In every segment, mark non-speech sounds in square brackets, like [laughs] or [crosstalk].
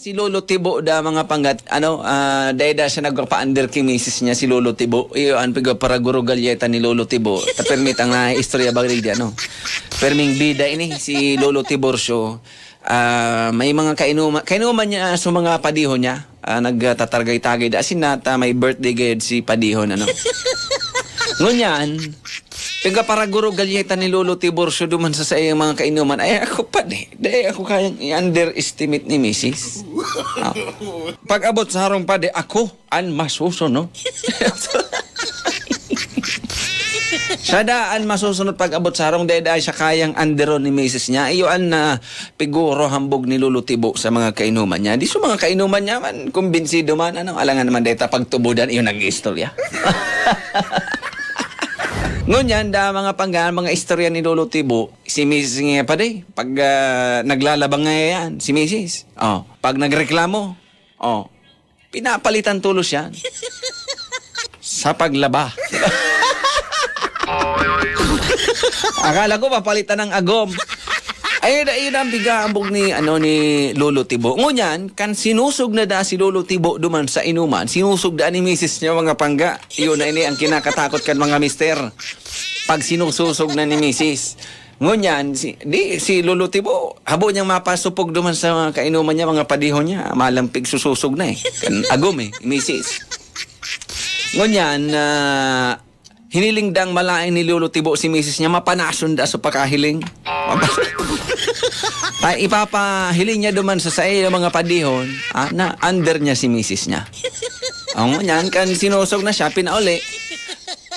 Si Lolo Tibo da mga panggat ano uh, dahil da siya nagpapa-under kay misis niya si Lolo Tibo iyo ang pigo para guro galyeta ni Lolo Tibo Tapermit ang na ah, istorya ba dia no perming bida ini si Lolo Tiborcio uh, ah, may mga kainuma kainuman niya sa so mga padihon niya uh, nagtatargay-tagay da sinata may birthday gayad si padihon ano [laughs] ngunyan Pagka para guro galyeta ni Lolo Tiborcio duman sa sayang mga kainuman, ay ako pa ni. Dahil ako kayang i-underestimate ni Mrs. Ah. Pag abot sa harong pa, ako ang masusunod. [laughs] siya daan masusunod pag abot sa harong dahil ay siya kayang andero ni Mrs. niya. Iyo Iyon na ah, piguro hambog ni Lolo Tibo sa mga kainuman niya. Di sa mga kainuman niya man, kumbinsido man, anong alangan naman deta pagtubodan, iyo nag-istorya. [laughs] Ngunyan, da mga panggaan, mga istorya ni Lolo Tibo, si Mrs. nga pa day, pag uh, naglalabang nga yan, si Mrs. Oh, pag nagreklamo, oh, pinapalitan tulos yan. sa paglaba. [laughs] Akala ko papalitan ng agom. Ayun na, ayun ang bigambog ni, ano, ni Lolo Tibo. Ngunyan, kan sinusog na da si Lolo Tibo duman sa inuman, sinusog da ni misis niya mga pangga. Iyon na ini ang kinakatakot kan mga mister. Pag sinususog na ni misis. Ngunyan, si, di, si Lolo Tibo, habo niyang mapasupog duman sa mga kainuman niya, mga padihon niya. Malampig sususog na eh. Kan, agom eh, misis. Ngunyan, uh, hiniling dang malain ni Lolo Tibo si misis niya, mapanason da sa pakahiling. Ay, Ipapahiling niya duman sa sa sayo mga padihon ah, na under niya si misis niya. Ang niyan kan sinusog na siya pinauli.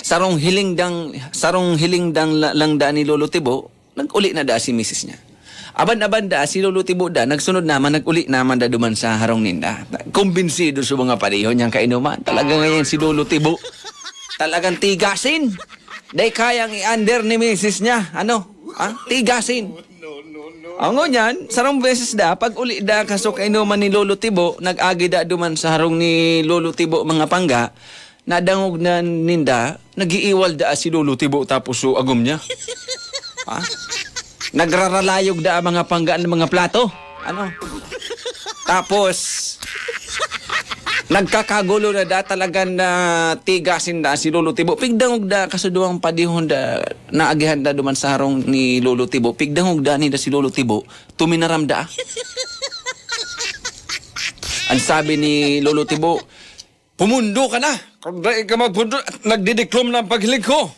Sarong hiling dang sarong hiling dang lang da ni Lolo Tibo, naguli na da si misis niya. Aban-aban da, si Lolo Tibo da, nagsunod naman, naguli naman da duman sa harong ninda. Kumbinsido sa mga parehon niyang kainuman. Talaga ngayon si Lolo Tibo, talagang tigasin. Day kayang i-under ni misis niya. Ano? Ha? Ah, tigasin. No, no, no. Ang nyan, sarong beses da, pag uli da kasok inuman ni Lolo Tibo, nag-agi da duman sa harong ni Lolo Tibo mga pangga, nadangog na ninda, nagiiwal da si Lolo Tibo tapos so agom niya. Ha? Nagraralayog da mga panggaan ng mga plato. Ano? Tapos, nagkakagulo na da talaga na tigasin da si Lolo Tibo. Pigdangog da kasuduang padihon da agihan da duman sa harong ni Lolo Tibo. Pigdangog da ni da si Lolo Tibo, tuminaram da. Ang sabi ni Lolo Tibo, pumundo ka na. Kung ka magpundo, nagdidiklom ng paghilig ko.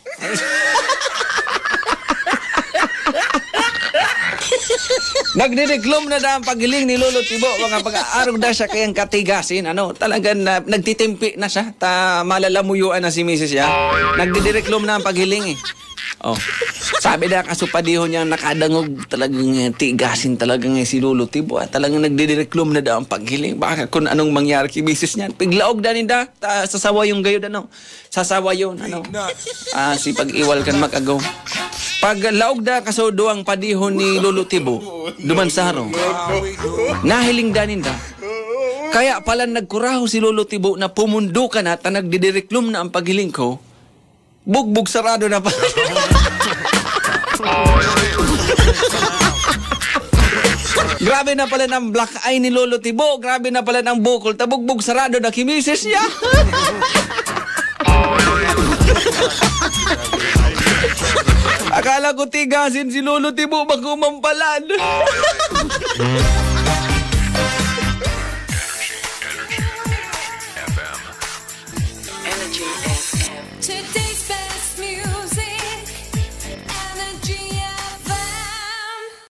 Nagdidiklom na da ang pagiling ni Lolo Tibo mga pag-aarog da siya kayang katigasin. Ano, talagang na, ah, nagtitimpi na siya. Ta, malalamuyuan na si misis Ya. Ah. Nagdidiklom na ang pagiling eh. Oh. Sabi na kaso padihon niya nakadangog talagang eh, tigasin talaga ng si Lolo Tibo. Ah, talagang nagdidireklom na daw ang paghiling. Baka kung anong mangyari kay misis niyan. Piglaog da ninda. Ta, sasawa yung gayod ano. Sasawa yon ano. Ah, si pag-iwal kan makagaw. Pag laog da kaso duang padihon ni Lolo Tibo. Duman sa haro. Nahiling da ninda. Kaya pala nagkuraho si Lolo Tibo na pumundukan ka na ta nagdidireklom na ang paghiling ko. Bugbog sarado na pa. Grabe na pala ng black eye ni Lolo Tibo. Grabe na pala ng bukol. Tabugbog sarado na kimisis niya. [laughs] Akala ko tigasin si Lolo Tibo magumampalan. [laughs] Energy FM. Energy FM.